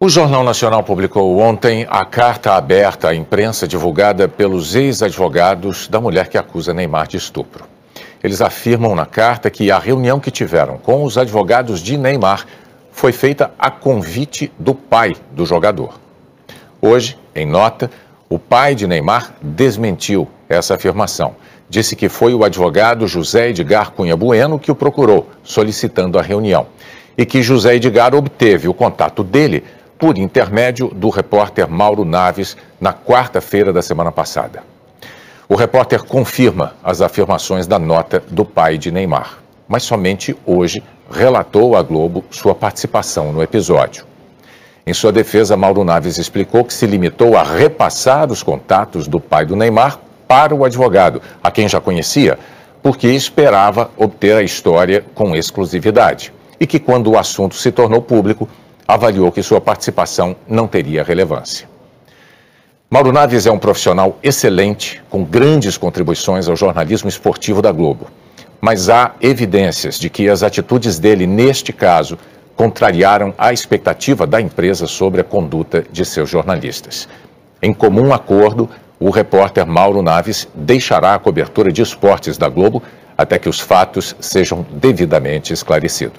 O Jornal Nacional publicou ontem a carta aberta à imprensa divulgada pelos ex-advogados da mulher que acusa Neymar de estupro. Eles afirmam na carta que a reunião que tiveram com os advogados de Neymar foi feita a convite do pai do jogador. Hoje, em nota, o pai de Neymar desmentiu essa afirmação. Disse que foi o advogado José Edgar Cunha Bueno que o procurou, solicitando a reunião. E que José Edgar obteve o contato dele por intermédio do repórter Mauro Naves na quarta-feira da semana passada. O repórter confirma as afirmações da nota do pai de Neymar, mas somente hoje relatou à Globo sua participação no episódio. Em sua defesa, Mauro Naves explicou que se limitou a repassar os contatos do pai do Neymar para o advogado, a quem já conhecia, porque esperava obter a história com exclusividade. E que quando o assunto se tornou público, avaliou que sua participação não teria relevância. Mauro Naves é um profissional excelente, com grandes contribuições ao jornalismo esportivo da Globo. Mas há evidências de que as atitudes dele, neste caso, contrariaram a expectativa da empresa sobre a conduta de seus jornalistas. Em comum acordo, o repórter Mauro Naves deixará a cobertura de esportes da Globo até que os fatos sejam devidamente esclarecidos.